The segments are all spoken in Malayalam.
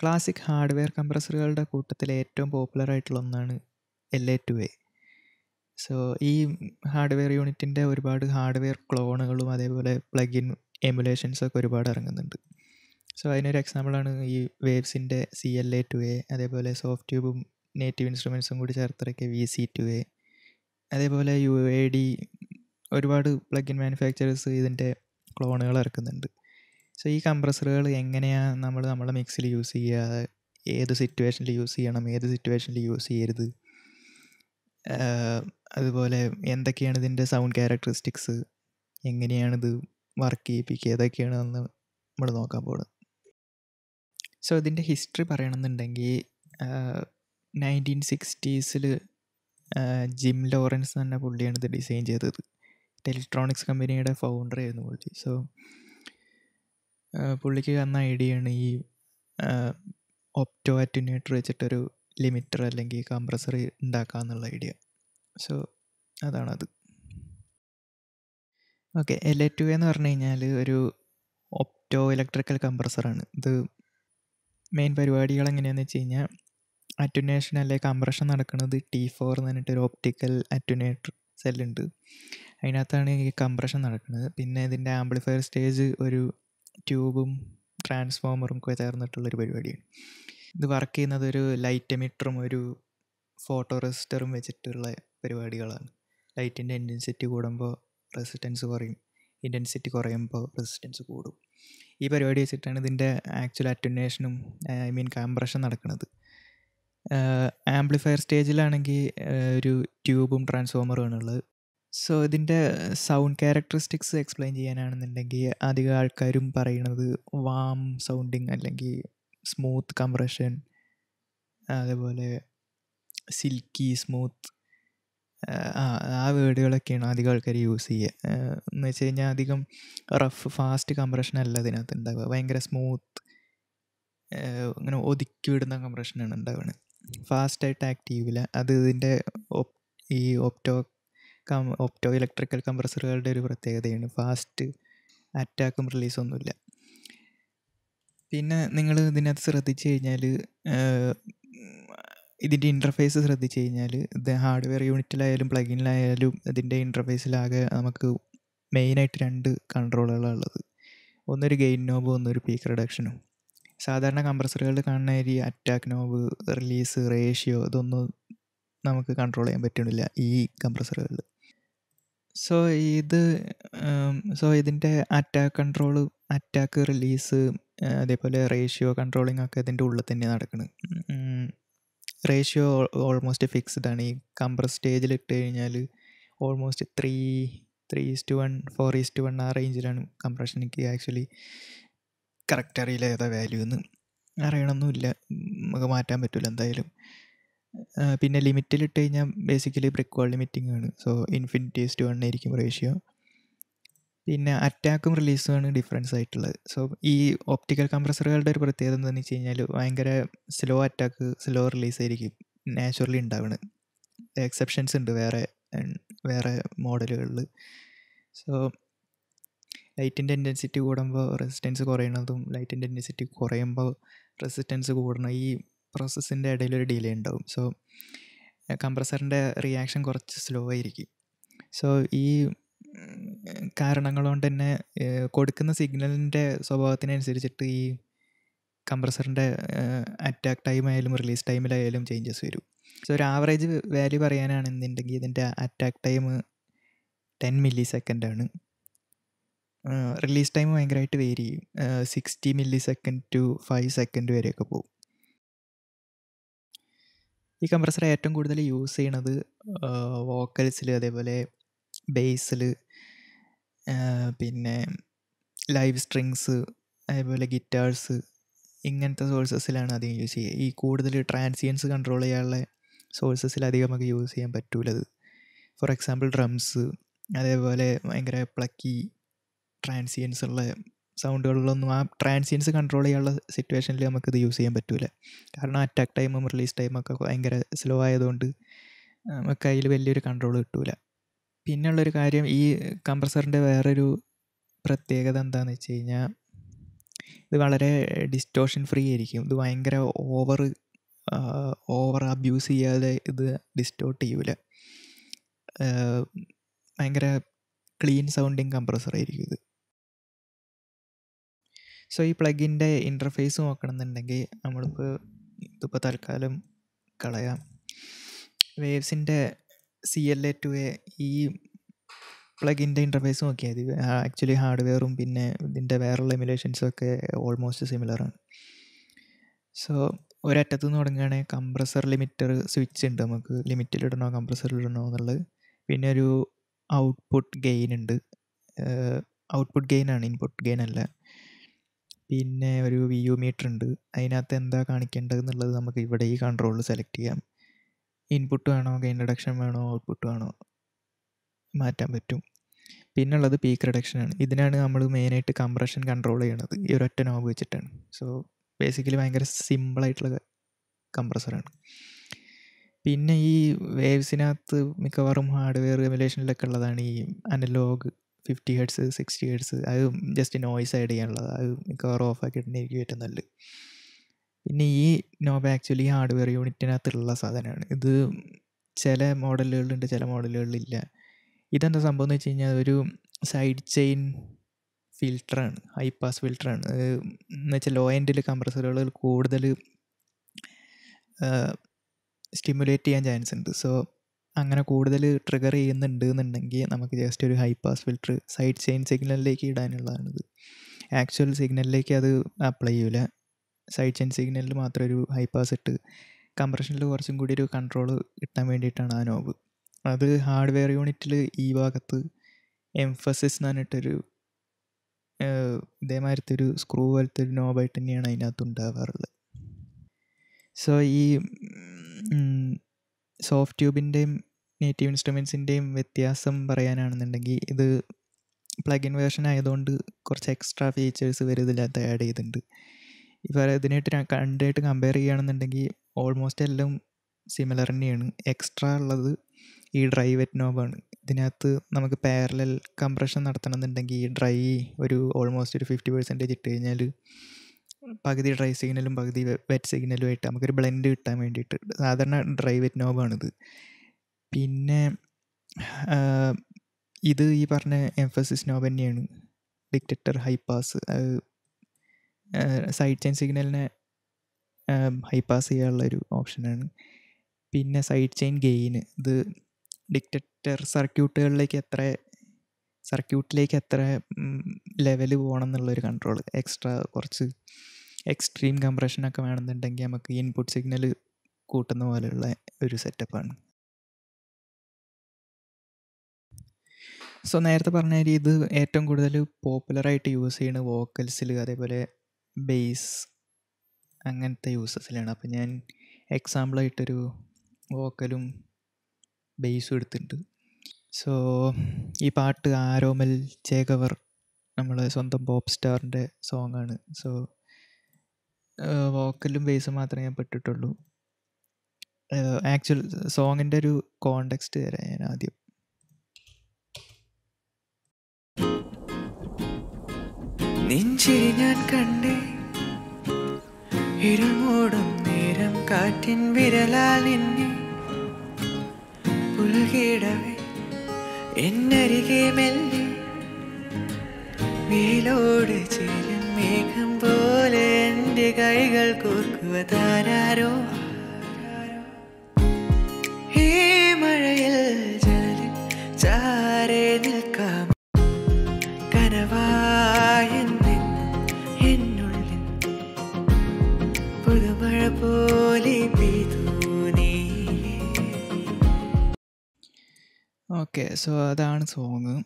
ക്ലാസിക് ഹാർഡ്വെയർ കംപ്രസറുകളുടെ കൂട്ടത്തിൽ ഏറ്റവും പോപ്പുലർ ആയിട്ടുള്ള ഒന്നാണ് L A two A so ഈ ഹാർഡ്വെയർ യൂണിറ്റിൻ്റെ ഒരുപാട് ഹാർഡ്വെയർ ക്ലോണുകളും അതേപോലെ പ്ലഗിൻ എമുലേഷൻസൊക്കെ ഒരുപാട് ഇറങ്ങുന്നുണ്ട് സോ അതിനൊരു എക്സാമ്പിളാണ് ഈ വേവ്സിൻ്റെ C L A two A അതേപോലെ സോഫ്റ്റ് ട്യൂബും നേറ്റീവ് ഇൻസ്ട്രുമെൻസും കൂടി ചേർത്തിറക്കിയ വി സി ടു എ അതേപോലെ യു എ ഡി ഒരുപാട് പ്ലഗിൻ മാനുഫാക്ചറേഴ്സ് ഇതിൻ്റെ ക്ലോണുകൾ ഇറക്കുന്നുണ്ട് സോ ഈ കംപ്രസറുകൾ എങ്ങനെയാണ് നമ്മൾ നമ്മുടെ മിക്സിൽ യൂസ് ചെയ്യുക ഏത് സിറ്റുവേഷനിൽ യൂസ് ചെയ്യണം ഏത് സിറ്റുവേഷനിൽ യൂസ് ചെയ്യരുത് അതുപോലെ എന്തൊക്കെയാണ് ഇതിൻ്റെ സൗണ്ട് ക്യാരക്ടറിസ്റ്റിക്സ് എങ്ങനെയാണിത് വർക്ക് ചെയ്യിപ്പിക്കുക ഏതൊക്കെയാണെന്ന് നമ്മൾ നോക്കാൻ പോകുന്നത് സോ ഇതിൻ്റെ ഹിസ്റ്ററി പറയണമെന്നുണ്ടെങ്കിൽ നയൻറ്റീൻ സിക്സ്റ്റീസിൽ ജിം ലോറൻസ് എന്ന പുള്ളിയാണ് ഇത് ഡിസൈൻ ചെയ്തത് ഇലക്ട്രോണിക്സ് കമ്പനിയുടെ ഫൗണ്ടർ ആയിരുന്നു പുള്ളി സോ പുള്ളിക്ക് തന്ന ഐഡിയയാണ് ഈ ഒപ്റ്റോ അറ്റുനേറ്റർ വെച്ചിട്ടൊരു ലിമിറ്റർ അല്ലെങ്കിൽ കംപ്രസർ എന്നുള്ള ഐഡിയ സോ അതാണത് ഓക്കെ എൽ എ ടു എന്ന് പറഞ്ഞു കഴിഞ്ഞാൽ ഒരു ഒപ്റ്റോ ഇലക്ട്രിക്കൽ കംപ്രസറാണ് ഇത് മെയിൻ പരിപാടികൾ എങ്ങനെയാണെന്ന് വെച്ച് കഴിഞ്ഞാൽ അറ്റുനേഷൻ അല്ലെ കംപ്രഷൻ നടക്കുന്നത് ടി ഫോർ എന്ന് പറഞ്ഞിട്ട് ഒരു ഒപ്റ്റിക്കൽ അറ്റുനേറ്റർ സെല്ലുണ്ട് അതിനകത്താണ് ഈ കംപ്രഷൻ നടക്കുന്നത് പിന്നെ ഇതിൻ്റെ ആംപ്ലിഫയർ സ്റ്റേജ് ഒരു ട്യൂബും ട്രാൻസ്ഫോമറും ഒക്കെ ചേർന്നിട്ടുള്ളൊരു പരിപാടിയാണ് ഇത് വർക്ക് ചെയ്യുന്നത് ഒരു ലൈറ്റ് എമിറ്ററും ഒരു ഫോട്ടോ റെസിസ്റ്ററും വെച്ചിട്ടുള്ള പരിപാടികളാണ് ലൈറ്റിൻ്റെ ഇൻറ്റൻസിറ്റി കൂടുമ്പോൾ റെസിസ്റ്റൻസ് കുറയും ഇൻറ്റൻസിറ്റി കുറയുമ്പോൾ റെസിസ്റ്റൻസ് കൂടും ഈ പരിപാടി വെച്ചിട്ടാണ് ഇതിൻ്റെ ആക്ച്വൽ അറ്റുനേഷനും ഐ മീൻ കംപ്രഷൻ നടക്കുന്നത് ആംപ്ലിഫയർ സ്റ്റേജിലാണെങ്കിൽ ഒരു ട്യൂബും ട്രാൻസ്ഫോമറും ആണുള്ളത് സോ ഇതിൻ്റെ സൗണ്ട് ക്യാരക്ടറിസ്റ്റിക്സ് എക്സ്പ്ലെയിൻ ചെയ്യാനാണെന്നുണ്ടെങ്കിൽ അധികം ആൾക്കാരും പറയുന്നത് വാം സൗണ്ടിങ് അല്ലെങ്കിൽ സ്മൂത്ത് കംപ്രഷൻ അതേപോലെ സിൽക്കി സ്മൂത്ത് ആ വേർഡുകളൊക്കെയാണ് അധികം ആൾക്കാർ യൂസ് ചെയ്യുക എന്ന് വെച്ച് കഴിഞ്ഞാൽ അധികം റഫ് ഫാസ്റ്റ് കംപ്രഷൻ അല്ല ഇതിനകത്ത് ഉണ്ടാവുക ഭയങ്കര സ്മൂത്ത് ഇങ്ങനെ ഒതുക്കി വിടുന്ന കംപ്രഷനാണ് ഉണ്ടാവുന്നത് ഫാസ്റ്റായിട്ട് ആക്ട് ചെയ്യില്ല അത് ഇതിൻ്റെ ഈ ഒപ്റ്റോ കം ഓപ്റ്റോ ഇലക്ട്രിക്കൽ കംപ്രസറുകളുടെ ഒരു പ്രത്യേകതയാണ് ഫാസ്റ്റ് അറ്റാക്കും റിലീസൊന്നുമില്ല പിന്നെ നിങ്ങൾ ഇതിനകത്ത് ശ്രദ്ധിച്ചു കഴിഞ്ഞാൽ ഇതിൻ്റെ ഇൻ്റർഫേസ് ശ്രദ്ധിച്ചു കഴിഞ്ഞാൽ ഇത് ഹാർഡ്വെയർ യൂണിറ്റിലായാലും പ്ലഗിനിലായാലും ഇതിൻ്റെ ഇൻ്റർഫേസിലാകെ നമുക്ക് മെയിനായിട്ട് രണ്ട് കൺട്രോളുകളാണ് ഉള്ളത് ഒന്നൊരു ഗെയിൻ നോബ് ഒന്നൊരു പീക്ക് റിഡക്ഷനും സാധാരണ കംപ്രസറുകളിൽ കാണുന്ന ഈ അറ്റാക്ക് നോബ് റിലീസ് റേഷ്യോ ഇതൊന്നും നമുക്ക് കൺട്രോൾ ചെയ്യാൻ പറ്റുന്നില്ല ഈ കംപ്രസറുകളിൽ സോ ഇത് സോ ഇതിൻ്റെ അറ്റാക്ക് കൺട്രോൾ അറ്റാക്ക് റിലീസ് അതേപോലെ റേഷ്യോ കൺട്രോളിംഗ് ഒക്കെ ഇതിൻ്റെ ഉള്ളിൽ തന്നെ നടക്കുന്നത് റേഷ്യോ ഓൾമോസ്റ്റ് ഫിക്സ്ഡ് ആണ് ഈ കംപ്രസ് സ്റ്റേജിൽ ഇട്ട് കഴിഞ്ഞാൽ almost three three is to one four is to one ആ റേഞ്ചിലാണ് കംപ്രഷൻ എനിക്ക് ആക്ച്വലി കറക്റ്റ് അറിയില്ല ഏതാ വാല്യൂ എന്ന് അറിയണമെന്നില്ല നമുക്ക് മാറ്റാൻ പറ്റില്ല എന്തായാലും പിന്നെ ലിമിറ്റിലിട്ട് കഴിഞ്ഞാൽ ബേസിക്കലി ബ്രിക്ക് വാൾ ലിമിറ്റിംഗ് ആണ് സോ ഇൻഫിനിറ്റി ടു വൺ ആയിരിക്കും റേഷ്യോ പിന്നെ അറ്റാക്കും റിലീസും ആണ് ഡിഫറൻസ് ആയിട്ടുള്ളത് സോ ഈ ഓപ്റ്റിക്കൽ കംപ്രസറുകളുടെ ഒരു പ്രത്യേകത എന്താണെന്ന് വെച്ച് കഴിഞ്ഞാൽ ഭയങ്കര സ്ലോ അറ്റാക്ക് സ്ലോ റിലീസ് ആയിരിക്കും നാച്ചുറലി ഉണ്ടാവുന്നത് എക്സെപ്ഷൻസ് ഉണ്ട് വേറെ വേറെ മോഡലുകളിൽ സോ ലൈറ്റിൻ്റെ ഇൻറ്റൻസിറ്റി കൂടുമ്പോൾ റെസിസ്റ്റൻസ് കുറയണതും ലൈറ്റിൻ്റെ ഇൻറ്റൻസിറ്റി കുറയുമ്പോൾ റെസിസ്റ്റൻസ് കൂടണം ഈ പ്രോസസ്സിൻ്റെ ഇടയിൽ ഒരു ഡിലേ ഉണ്ടാവും സോ കംപ്രസറിൻ്റെ റിയാക്ഷൻ കുറച്ച് സ്ലോ ആയിരിക്കും സോ ഈ കാരണങ്ങൾ കൊണ്ട് തന്നെ കൊടുക്കുന്ന സിഗ്നലിൻ്റെ സ്വഭാവത്തിനനുസരിച്ചിട്ട് ഈ കംപ്രസറിൻ്റെ അറ്റാക്ക് ടൈം ആയാലും റിലീസ് ടൈമിലായാലും ചേഞ്ചസ് വരും സോ ഒരു ആവറേജ് വാല്യൂ പറയാനാണെന്നുണ്ടെങ്കിൽ ഇതിൻ്റെ അറ്റാക്ക് ടൈം ടെൻ മില്ലി സെക്കൻഡാണ് റിലീസ് ടൈം ഭയങ്കരമായിട്ട് വേരി ചെയ്യും sixty millisecond to five second വരെയൊക്കെ പോകും ഈ കംപ്രസർ ഏറ്റവും കൂടുതൽ യൂസ് ചെയ്യണത് വോക്കൽസിൽ അതേപോലെ ബേസിൽ പിന്നെ ലൈവ് സ്ട്രിങ്സ് അതേപോലെ ഗിറ്റാർസ് ഇങ്ങനത്തെ സോഴ്സസിലാണ് അധികം യൂസ് ചെയ്യുക ഈ കൂടുതൽ ട്രാൻസിയൻസ് കൺട്രോൾ ചെയ്യാനുള്ള സോഴ്സസിൽ അധികം നമുക്ക് യൂസ് ചെയ്യാൻ പറ്റൂലത് ഫോർ എക്സാമ്പിൾ ഡ്രംസ് അതേപോലെ ഭയങ്കര പ്ലക്കി ട്രാൻസിയൻസ് ഉള്ള സൗണ്ടുകളിലൊന്നും ആ ട്രാൻസിയൻസ് കൺട്രോൾ ചെയ്യാനുള്ള സിറ്റുവേഷനിൽ നമുക്കിത് യൂസ് ചെയ്യാൻ പറ്റില്ല കാരണം അറ്റാക്ക് ടൈമും റിലീസ് ഒക്കെ ഭയങ്കര സ്ലോ ആയതുകൊണ്ട് നമുക്ക് അതിൽ വലിയൊരു കൺട്രോൾ കിട്ടില്ല പിന്നെയുള്ളൊരു കാര്യം ഈ കംപ്രസറിൻ്റെ വേറൊരു പ്രത്യേകത എന്താണെന്ന് വെച്ച് കഴിഞ്ഞാൽ ഇത് വളരെ ഡിസ്റ്റോഷൻ ഫ്രീ ആയിരിക്കും ഇത് ഭയങ്കര ഓവർ ഓവർ അബ്യൂസ് ചെയ്യാതെ ഇത് ഡിസ്റ്റോട്ട് ചെയ്യൂല ഭയങ്കര ക്ലീൻ സൗണ്ടിങ് കംപ്രസർ ആയിരിക്കും ഇത് സോ ഈ പ്ലഗിൻ്റെ ഇൻ്റർഫേസ് നോക്കണമെന്നുണ്ടെങ്കിൽ നമ്മളിപ്പോൾ ഇതിപ്പോൾ തൽക്കാലം കളയാം വേവ്സിൻ്റെ C L A two A ഈ പ്ലഗിൻ്റെ ഇൻ്റർഫേസ് നോക്കിയാൽ മതി ആക്ച്വലി ഹാർഡ്വെയറും പിന്നെ ഇതിൻ്റെ വേറുള്ള എമുലേഷൻസും ഒക്കെ ഓൾമോസ്റ്റ് സിമിലറാണ് സോ ഒരറ്റത്ത് നിന്ന് തുടങ്ങുകയാണെങ്കിൽ കംപ്രസർ ലിമിറ്റർ സ്വിച്ച് ഉണ്ട് നമുക്ക് ലിമിറ്റിലിടണോ കംപ്രസറിലിടണോ എന്നുള്ളത് പിന്നെ ഒരു ഔട്ട്പുട്ട് ഗെയിൻ ഉണ്ട് ഔട്ട്പുട്ട് ഗെയിനാണ് ഇൻപുട്ട് ഗെയിൻ അല്ല പിന്നെ ഒരു വ്യൂ മീറ്റർ ഉണ്ട് അതിനകത്ത് എന്താ കാണിക്കേണ്ടത് എന്നുള്ളത് നമുക്ക് ഇവിടെ ഈ കൺട്രോളിൽ സെലക്ട് ചെയ്യാം ഇൻപുട്ട് വേണോ ഗെയിൻ റിഡക്ഷൻ വേണോ ഔട്ട്പുട്ട് വേണോ മാറ്റാൻ പറ്റും പിന്നെ ഉള്ളത് പീക്ക് റിഡക്ഷനാണ് ഇതിനാണ് നമ്മൾ മെയിനായിട്ട് കംപ്രഷൻ കൺട്രോൾ ചെയ്യണത് ഈ ഒരൊറ്റ നോബ് വെച്ചിട്ടാണ് സോ ബേസിക്കലി ഭയങ്കര സിമ്പിളായിട്ടുള്ള കംപ്രസറാണ് പിന്നെ ഈ വേവ്സിനകത്ത് മിക്കവാറും ഹാർഡ്വെയർ എമുലേഷനിലൊക്കെ ഉള്ളതാണ് ഈ analogue fifty hertz sixty hertz അത് ജസ്റ്റ് നോയിസ് ആഡ് ചെയ്യാനുള്ളത് അത് മിക്കവാറും ഓഫ് ആക്കി എനിക്ക് ഏറ്റവും നല്ലത് പിന്നെ ഈ നോബ് ആക്ച്വലി ഹാർഡ്വെയർ യൂണിറ്റിനകത്തുള്ള സാധനമാണ് ഇത് ചില മോഡലുകളുണ്ട് ചില മോഡലുകളിലില്ല ഇതെന്താ സംഭവം എന്ന് വെച്ച് കഴിഞ്ഞാൽ ഒരു സൈഡ് ചെയിൻ ഫിൽറ്ററാണ് ഹൈ പാസ് ഫിൽറ്ററാണ് എന്ന് വെച്ചാൽ ലോ എൻഡിൽ കംപ്രസറുകൾ കൂടുതൽ സ്റ്റിമുലേറ്റ് ചെയ്യാൻ ചാൻസ് ഉണ്ട് സോ അങ്ങനെ കൂടുതൽ ട്രിഗർ ചെയ്യുന്നുണ്ട് എന്നുണ്ടെങ്കിൽ നമുക്ക് ജസ്റ്റ് ഒരു high pass filter side chain സിഗ്നലിലേക്ക് ഇടാനുള്ളതാണിത് ആക്ച്വൽ സിഗ്നലിലേക്ക് അത് അപ്ലൈ ചെയ്യില്ല സൈഡ് ചെയിൻ സിഗ്നലിൽ മാത്രം ഒരു ഹൈ പാസ് ഇട്ട് കംപ്രഷനിൽ കുറച്ചും കൂടി ഒരു കൺട്രോൾ കിട്ടാൻ വേണ്ടിയിട്ടാണ് ആ നോബ് അത് ഹാർഡ്വെയർ യൂണിറ്റിൽ ഈ ഭാഗത്ത് എംഫസിസ് എന്ന് പറഞ്ഞിട്ടൊരു ഇതേമാതിരത്തെ ഒരു സ്ക്രൂ പോലത്തെ ഒരു നോബായിട്ട് തന്നെയാണ് അതിനകത്ത് ഉണ്ടാവാറുള്ളത് സോ ഈ സോഫ്റ്റ് ട്യൂബിൻ്റെയും നേറ്റീവ് ഇൻസ്ട്രുമെൻസിൻ്റെയും വ്യത്യാസം പറയാനാണെന്നുണ്ടെങ്കിൽ ഇത് പ്ലഗിൻ വേർഷൻ ആയതുകൊണ്ട് കുറച്ച് എക്സ്ട്രാ ഫീച്ചേഴ്സ് വരും ആഡ് ചെയ്തിട്ടുണ്ട് ഇപ്പോൾ ഇതിനായിട്ട് കണ്ടായിട്ട് കമ്പയർ ചെയ്യുകയാണെന്നുണ്ടെങ്കിൽ ഓൾമോസ്റ്റ് എല്ലാം സിമിലർ തന്നെയാണ് എക്സ്ട്രാ ഉള്ളത് ഈ ഡ്രൈ വെറ്റ് നോബാണ് ഇതിനകത്ത് നമുക്ക് പാരലൽ കംപ്രഷൻ നടത്തണമെന്നുണ്ടെങ്കിൽ ഡ്രൈ ഒരു ഓൾമോസ്റ്റ് ഒരു ഫിഫ്റ്റി പെർസെൻറ്റേജ് ഇട്ട് കഴിഞ്ഞാൽ പകുതി ഡ്രൈ സിഗ്നലും പകുതി വെറ്റ് സിഗ്നലും ആയിട്ട് നമുക്കൊരു ബ്ലെൻഡ് കിട്ടാൻ വേണ്ടിയിട്ട് സാധാരണ ഡ്രൈ വെറ്റ് നോബാണിത് പിന്നെ ഇത് ഈ പറഞ്ഞ എംഫസിസ് നോബ് തന്നെയാണ് ഡിക്റ്റക്ടർ ഹൈപ്പാസ് സൈഡ് ചെയിൻ സിഗ്നലിനെ ഹൈപ്പാസ് ചെയ്യാനുള്ള ഒരു ഓപ്ഷനാണ് പിന്നെ സൈഡ് ചെയിൻ ഗെയിന് ഇത് ഡിക്റ്റക്ടർ സർക്യൂട്ടുകളിലേക്ക് എത്ര സർക്യൂട്ടിലേക്ക് എത്ര ലെവൽ പോകണം എന്നുള്ളൊരു കൺട്രോൾ എക്സ്ട്രാ കുറച്ച് എക്സ്ട്രീം കംപ്രഷനൊക്കെ വേണമെന്നുണ്ടെങ്കിൽ നമുക്ക് ഇൻപുട്ട് സിഗ്നൽ കൂട്ടുന്ന പോലെയുള്ള ഒരു സെറ്റപ്പാണ് സോ നേരത്തെ പറഞ്ഞ ഇത് ഏറ്റവും കൂടുതൽ പോപ്പുലറായിട്ട് യൂസ് ചെയ്യുന്ന വോക്കൽസിൽ അതേപോലെ ബേസ് അങ്ങനത്തെ യൂസസിലാണ് അപ്പം ഞാൻ എക്സാമ്പിളായിട്ടൊരു വോക്കലും ബേസും എടുത്തിട്ടുണ്ട് സോ ഈ പാട്ട് ആരോമൽ ചേകവർ നമ്മളെ സ്വന്തം പോപ്പ് സ്റ്റാറിൻ്റെ സോങ്ങാണ് സോ വോക്കലും ബേസും മാത്രമേ ഞാൻ പെട്ടിട്ടുള്ളൂ ആക്ച്വൽ സോങ്ങിൻ്റെ ഒരു കോണ്ടെക്സ്റ്റ് തരാം ഞാൻ ആദ്യം നെഞ്ചിരി ഞാൻ കണ്ടേ ഇരുമൂടും നേരം കാറ്റിൻ വിരലാൽ എന്നെ പുലകിടവേ എന്നരികെ മെല്ലെ മേലോട് ചേരും മേഘം പോ നിന്റെ കൈകൾ കോർക്കുക താരാരോ ഈ മഴയിൽ ജനലിൽ ചാരെ നിൽക്കാം കനവായി എന്നുള്ളിൽ പുതുമഴ പോലെ ഓക്കെ സോ അതാണ് സോങ്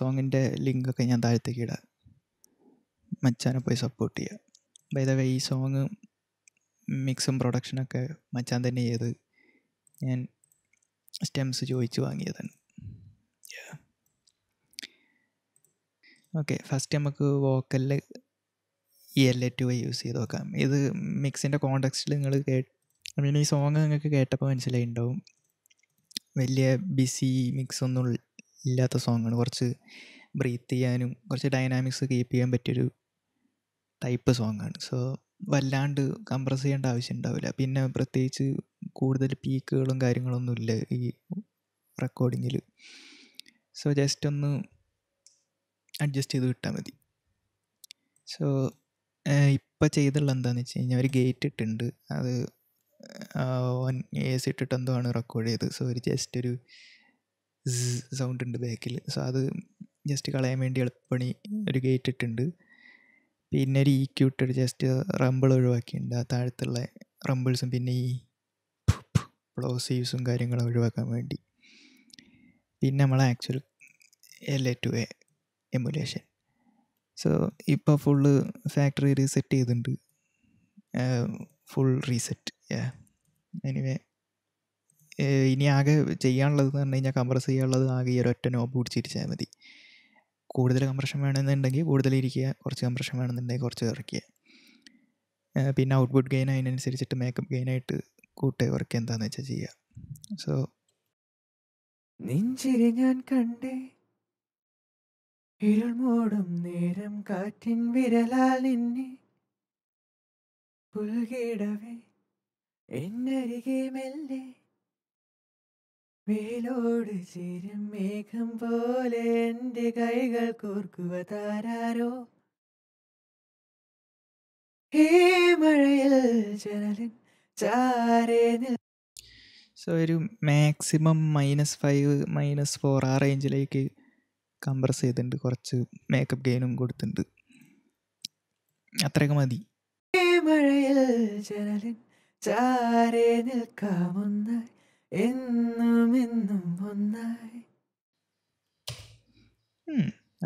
സോങ്ങിൻ്റെ ലിങ്കൊക്കെ ഞാൻ താഴത്തേക്ക് ഇടാം മച്ചാനെ പോയി സപ്പോർട്ട് ചെയ്യുക ബൈ ദ വേ ഈ സോങ് മിക്സും പ്രൊഡക്ഷനൊക്കെ മച്ചാൻ തന്നെ ചെയ്ത് ഞാൻ സ്റ്റെംസ് ചോദിച്ചു വാങ്ങിയതാണ് ഓക്കെ ഫസ്റ്റ് നമുക്ക് വോക്കലിൽ ഈ എൽ എ ടു യൂസ് ചെയ്ത് നോക്കാം ഇത് മിക്സിൻ്റെ കോണ്ടക്സ്റ്റിൽ നിങ്ങൾ കേട്ട് ഐ മീൻ ഈ സോങ് നിങ്ങൾക്ക് കേട്ടപ്പോൾ മനസ്സിലായി ഉണ്ടാവും വലിയ ബിസി മിക്സ് ഒന്നും ഇല്ലാത്ത സോങ്ങാണ് കുറച്ച് ബ്രീത്ത് ചെയ്യാനും കുറച്ച് ഡൈനാമിക്സ് കീപ്പ് ചെയ്യാൻ പറ്റിയൊരു ടൈപ്പ് ആണ് സോ വല്ലാണ്ട് കംപ്രസ് ചെയ്യേണ്ട ആവശ്യം ഉണ്ടാവില്ല പിന്നെ പ്രത്യേകിച്ച് കൂടുതൽ പീക്കുകളും കാര്യങ്ങളൊന്നും ഇല്ല ഈ റെക്കോർഡിങ്ങിൽ സോ ജസ്റ്റ് ഒന്ന് അഡ്ജസ്റ്റ് ചെയ്ത് വിട്ടാൽ മതി സോ ഇപ്പം ചെയ്തുള്ള എന്താണെന്ന് വെച്ച് കഴിഞ്ഞാൽ ഒരു ഗേറ്റ് ഇട്ടുണ്ട് അത് ഓൻ എ സി ഇട്ടിട്ട് എന്തോ ആണ് റെക്കോർഡ് ചെയ്തത് സോ ഒരു ജസ്റ്റ് ഒരു സൗണ്ട് ഉണ്ട് ബാക്കിൽ സോ അത് ജസ്റ്റ് കളയാൻ വേണ്ടി എളുപ്പണി ഒരു ഗേറ്റ് ഇട്ടുണ്ട് പിന്നെ ഒരു ഈ ക്യൂട്ട് ഒരു ജസ്റ്റ് റംബിൾ ഒഴിവാക്കിയിട്ടുണ്ട് ആ താഴത്തുള്ള റംബിൾസും പിന്നെ ഈ പ്ലോസീവ്സും കാര്യങ്ങളും ഒഴിവാക്കാൻ വേണ്ടി പിന്നെ നമ്മൾ actual L A two A emulation so ഇപ്പോൾ ഫുള്ള് ഫാക്ടറി റീസെറ്റ് ചെയ്തിട്ടുണ്ട് ഫുൾ റീസെറ്റ് എനിവേ ഇനി ആകെ ചെയ്യാനുള്ളതെന്ന് പറഞ്ഞു കഴിഞ്ഞാൽ കംപ്രസ് ചെയ്യാനുള്ളത് ആകെ ഈ ഒരൊറ്റ നോബ് പിടിച്ചിരിച്ചാൽ മതി കൂടുതൽ കംപ്രഷൻ വേണമെന്നുണ്ടെങ്കിൽ കൂടുതൽ ഇരിക്കുക കുറച്ച് കംപ്രഷൻ വേണമെന്നുണ്ടെങ്കിൽ കുറച്ച് കുറയ്ക്കുക പിന്നെ ഔട്ട്പുട്ട് ഗെയിൻ അതിനനുസരിച്ചിട്ട് മേക്കപ്പ് ഗെയിനായിട്ട് കൂട്ടുക കുറയ്ക്കുക എന്താണെന്ന് വെച്ചാൽ ചെയ്യുക സോ നെഞ്ചിരി ഞാൻ കണ്ടേ ഇരുൾ മൂടും നേരം കാറ്റിൻ വിരലാൽ നിന്നെ പുൽകിടവേ എന്നരികെ മെല്ലേ മേലോട് ചേരും മേഘം പോലെ എൻ്റെ കൈകൾ കോർക്കുക താരാരോ മഴയിൽ ജനലിൻ സോ ഒരു maximum minus five minus four ആ റേഞ്ചിലേക്ക് കംപ്രസ് ചെയ്തിട്ടുണ്ട് കുറച്ച് മേക്കപ്പ് ഗെയിനും കൊടുത്തിട്ടുണ്ട് അത്രയൊക്കെ മതി മഴയിൽ ജനലിൻ ചാരേ നിൽക്കാമുന്നായി എന്നും എന്നും ഒന്നായി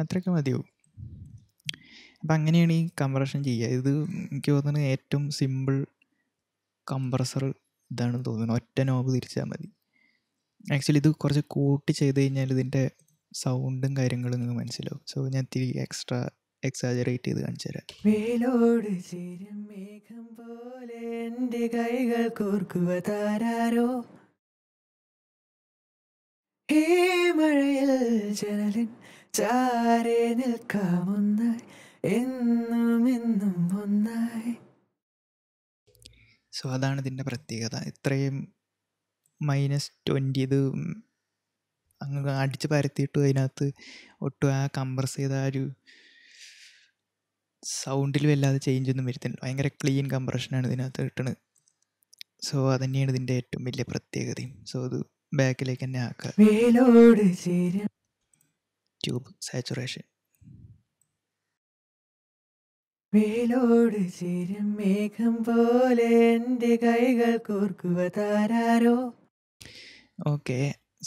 അത്രയൊക്കെ മതിയാവും അപ്പം അങ്ങനെയാണ് ഈ കംപ്രഷൻ ചെയ്യുക ഇത് എനിക്ക് തോന്നുന്നത് ഏറ്റവും സിമ്പിൾ കംപ്രസർ ഇതാണ് തോന്നുന്നത് ഒറ്റ നോബ് തിരിച്ചാൽ മതി ആക്ച്വലി ഇത് കുറച്ച് കൂട്ടി ചെയ്ത് കഴിഞ്ഞാൽ ഇതിൻ്റെ സൗണ്ടും കാര്യങ്ങളും നിങ്ങൾക്ക് മനസ്സിലാവും സോ ഞാൻ തിരി എക്സ്ട്രാ എക്സാജറേറ്റ് ചെയ്ത് കാണിച്ചു തരാം പോലെ എൻ്റെ കൈകൾ കോർക്കുക ഈ മഴയിൽ ജനലിൻ ചാരെ നിൽക്കാമൊന്നായി എന്നും എന്നും ഒന്നായി സോ അതാണ് ഇതിൻ്റെ പ്രത്യേകത ഇത്രയും മൈനസ് ട്വൻറ്റി ഇത് അങ്ങ് അടിച്ച് പരത്തിയിട്ട് അതിനകത്ത് ഒട്ടും ആ കംപ്രസ് ചെയ്ത ആ ഒരു സൗണ്ടിൽ വല്ലാതെ ചേഞ്ച് ഒന്നും വരുത്തില്ല ഭയങ്കര ക്ലീൻ കംപ്രഷനാണ് ഇതിനകത്ത് കിട്ടുന്നത് സോ അതന്നെയാണ് ഇതിൻ്റെ ഏറ്റവും വലിയ പ്രത്യേകതയും സോ അത് ബാക്കിലേക്ക് തന്നെ ആക്കുക ട്യൂബ് സാച്ചുറേഷൻ വേലോട് ചേരും മേഘം പോലെ എൻ്റെ കൈകൾ കോർക്കുക താരാരോ ഓക്കെ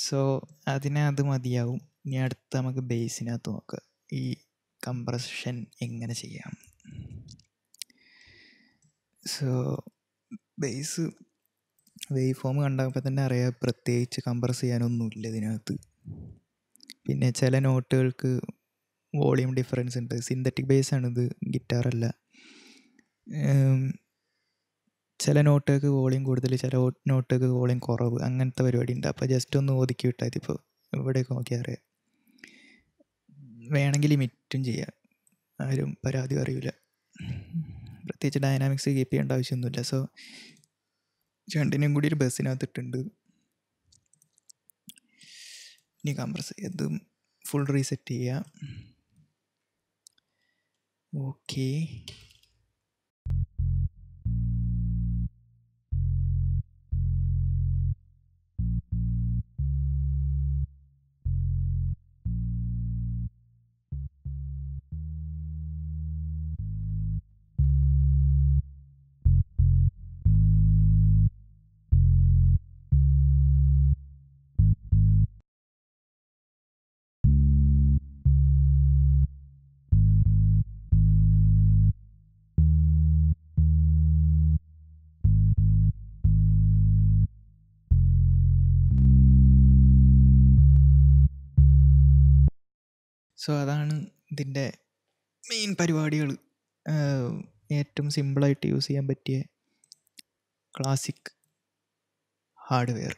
സോ അതിനെ അത് മതിയാവും ഇനി അടുത്ത് നമുക്ക് ബേസിനകത്ത് നോക്കുക ഈ കംപ്രഷൻ എങ്ങനെ ചെയ്യാം സോ ബേസ് വേവ് ഫോം കണ്ടപ്പോൾ തന്നെ അറിയാം പ്രത്യേകിച്ച് കംപ്രസ് ഇല്ല ഇതിനകത്ത് പിന്നെ ചില നോട്ടുകൾക്ക് വോളിയം ഡിഫറൻസ് ഉണ്ട് സിന്തറ്റിക് ബേസ് ആണിത് ഗിറ്റാറല്ല ചില നോട്ടുകൾക്ക് വോളിയം കൂടുതൽ ചില നോട്ടുകൾക്ക് വോളിയം കുറവ് അങ്ങനത്തെ പരിപാടി ഉണ്ട് അപ്പോൾ ജസ്റ്റ് ഒന്ന് ഒതുക്കി വിട്ടാൽ ഇതിപ്പോൾ ഇവിടെ നോക്കി അറിയാം വേണമെങ്കിൽ ലിമിറ്റും ചെയ്യാം ആരും പരാതി അറിയില്ല പ്രത്യേകിച്ച് ഡയനാമിക്സ് കീപ്പ് ചെയ്യേണ്ട ആവശ്യമൊന്നുമില്ല സോ രണ്ടിനെയും കൂടി ഒരു ബസ്സിനകത്തിട്ടുണ്ട് ഇനി കംപ്രസ് ചെയ്തും ഫുൾ റീസെറ്റ് ചെയ്യുക ഓക്കേ സോ അതാണ് ഇതിൻ്റെ മെയിൻ പരിപാടികൾ ഏറ്റവും സിമ്പിളായിട്ട് യൂസ് ചെയ്യാൻ പറ്റിയ ക്ലാസിക് ഹാർഡ്വെയർ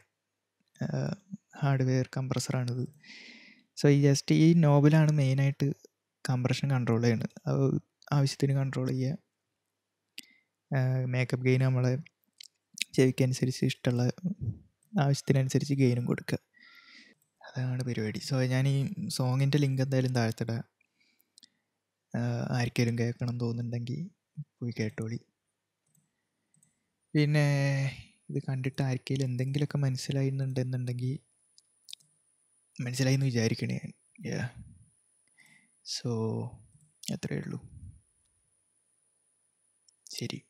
ഹാർഡ്വെയർ കംപ്രസറാണിത് സോ ഈ ജസ്റ്റ് ഈ നോബിലാണ് മെയിനായിട്ട് കംപ്രഷൻ കൺട്രോൾ ചെയ്യുന്നത് അത് ആവശ്യത്തിന് കൺട്രോൾ ചെയ്യുക മേക്കപ്പ് ഗെയിൻ നമ്മളെ ചെവിക്കനുസരിച്ച് ഇഷ്ടമുള്ള ആവശ്യത്തിനനുസരിച്ച് ഗെയിനും കൊടുക്കുക അതാണ് പരിപാടി സോ ഞാൻ ഈ സോങ്ങിൻ്റെ ലിങ്ക് എന്തായാലും താഴ്ത്തിടാം ആർക്കെങ്കിലും കേൾക്കണം തോന്നുന്നുണ്ടെങ്കിൽ പോയി കേട്ടോളി പിന്നെ ഇത് കണ്ടിട്ട് ആർക്കെങ്കിലും എന്തെങ്കിലുമൊക്കെ മനസ്സിലായിരുന്നുണ്ടെന്നുണ്ടെങ്കിൽ മനസ്സിലായി എന്ന് വിചാരിക്കണേ ഞാൻ സോ അത്രയേ ഉള്ളൂ ശരി